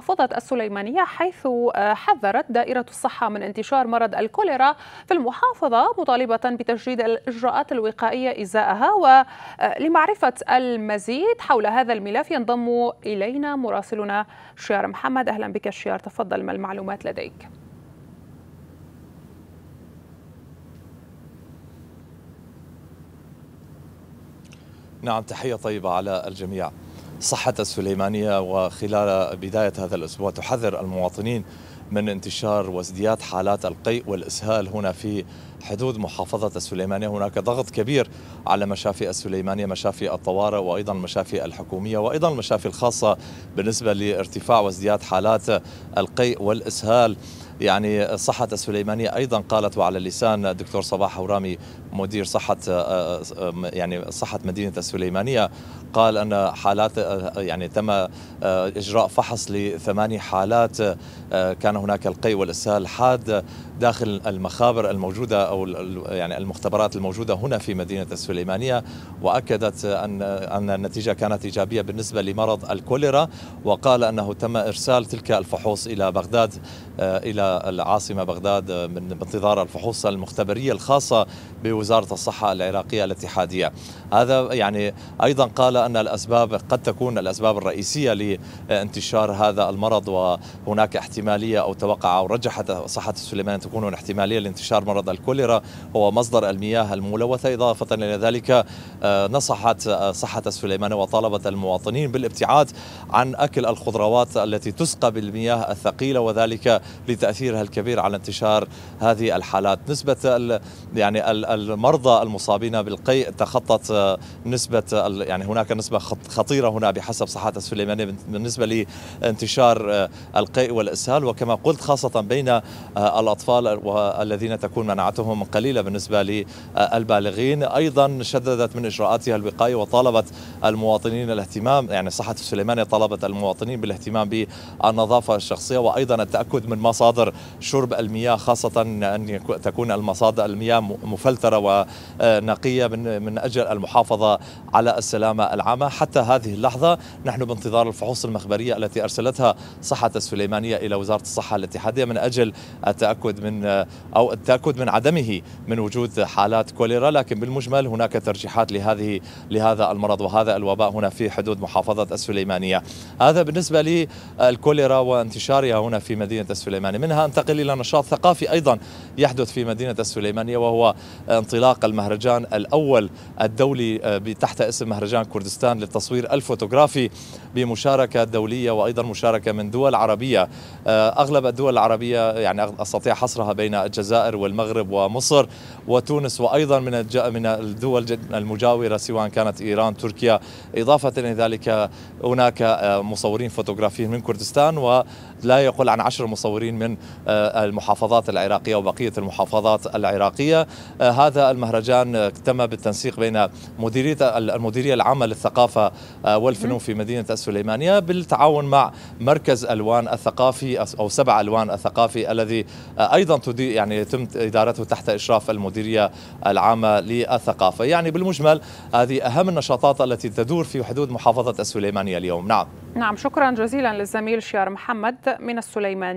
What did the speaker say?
محافظة السليمانية حيث آه، حذرت دائرة الصحة من انتشار مرض الكوليرا في المحافظة مطالبة بتجديد الإجراءات الوقائية إزاءها ولمعرفة آه، المزيد حول هذا الملف ينضم إلينا مراسلنا شيار محمد أهلا بك شيار تفضل ما المعلومات لديك نعم تحية طيبة على الجميع صحة السليمانية وخلال بداية هذا الأسبوع تحذر المواطنين من انتشار وازدياد حالات القيء والإسهال هنا في حدود محافظة السليمانية هناك ضغط كبير على مشافي السليمانية مشافي الطوارئ وأيضا المشافي الحكومية وأيضا المشافي الخاصة بالنسبة لارتفاع وازدياد حالات القيء والإسهال يعني صحة السليمانية أيضا قالت وعلى لسان الدكتور صباح هورامي مدير صحة آه، آه، يعني صحة مدينة السليمانية قال أن حالات آه، يعني تم إجراء فحص لثماني حالات كان هناك القي والإسهال حاد داخل المخابر الموجودة أو يعني المختبرات الموجودة هنا في مدينة السليمانية وأكدت أن أن النتيجة كانت إيجابية بالنسبة لمرض الكوليرا وقال أنه تم إرسال تلك الفحوص إلى بغداد إلى العاصمة بغداد من انتظار الفحوص المختبرية الخاصة بوزارة الصحة العراقية الاتحادية هذا يعني أيضا قال أن الأسباب قد تكون الأسباب الرئيسية لانتشار هذا المرض وهناك احتمالية أو توقع أو رجحت صحة سليمان تكون احتمالية لانتشار مرض الكوليرا هو مصدر المياه الملوثة إضافة إلى ذلك آه، نصحت آه، صحة سليمان وطالبت المواطنين بالابتعاد عن أكل الخضروات التي تسقى بالمياه الثقيلة وذلك لتأكيد تاثيرها الكبير على انتشار هذه الحالات نسبه يعني المرضى المصابين بالقيء تخطت آه، نسبه يعني هناك نسبه خطيره هنا بحسب صحه السليمانيه بالنسبه لانتشار آه، القيء والاسهال وكما قلت خاصه بين آه، الاطفال والذين تكون مناعتهم قليله بالنسبه للبالغين ايضا شددت من اجراءاتها الوقايه وطالبت المواطنين الاهتمام يعني صحه السليمانيه طالبت المواطنين بالاهتمام بالنظافه الشخصيه وايضا التاكد من مصادر مصادر شرب المياه خاصة أن تكون المصادر المياه مفلترة ونقية من أجل المحافظة على السلامة العامة حتى هذه اللحظة نحن بانتظار الفحوص المخبرية التي أرسلتها صحة السليمانية إلى وزارة الصحة الاتحادية من أجل التأكد من أو التأكد من عدمه من وجود حالات كوليرا لكن بالمجمل هناك ترجيحات لهذه لهذا المرض وهذا الوباء هنا في حدود محافظة السليمانية هذا بالنسبة للكوليرا وانتشارها هنا في مدينة السليمانية من منها انتقل إلى نشاط ثقافي أيضا يحدث في مدينة السليمانية وهو انطلاق المهرجان الأول الدولي آه، تحت اسم مهرجان كردستان للتصوير الفوتوغرافي بمشاركة دولية وأيضا مشاركة من دول عربية آه، أغلب الدول العربية يعني أستطيع حصرها بين الجزائر والمغرب ومصر وتونس وأيضا من من الدول المجاورة سواء كانت إيران تركيا إضافة إلى ذلك هناك آه، مصورين فوتوغرافيين من كردستان ولا يقل عن عشر مصورين من آه، المحافظات العراقية وبقية المحافظات العراقية آه، هذا المهرجان تم بالتنسيق بين مديرية المديرية العامة للثقافة آه، والفنون في مدينة السليمانية بالتعاون مع مركز ألوان الثقافي أو سبع ألوان الثقافي الذي أيضا تدي يعني يتم إدارته تحت إشراف المديرية العامة للثقافة يعني بالمجمل هذه أهم النشاطات التي تدور في حدود محافظة السليمانية اليوم نعم نعم شكرا جزيلا للزميل شيار محمد من السليمانية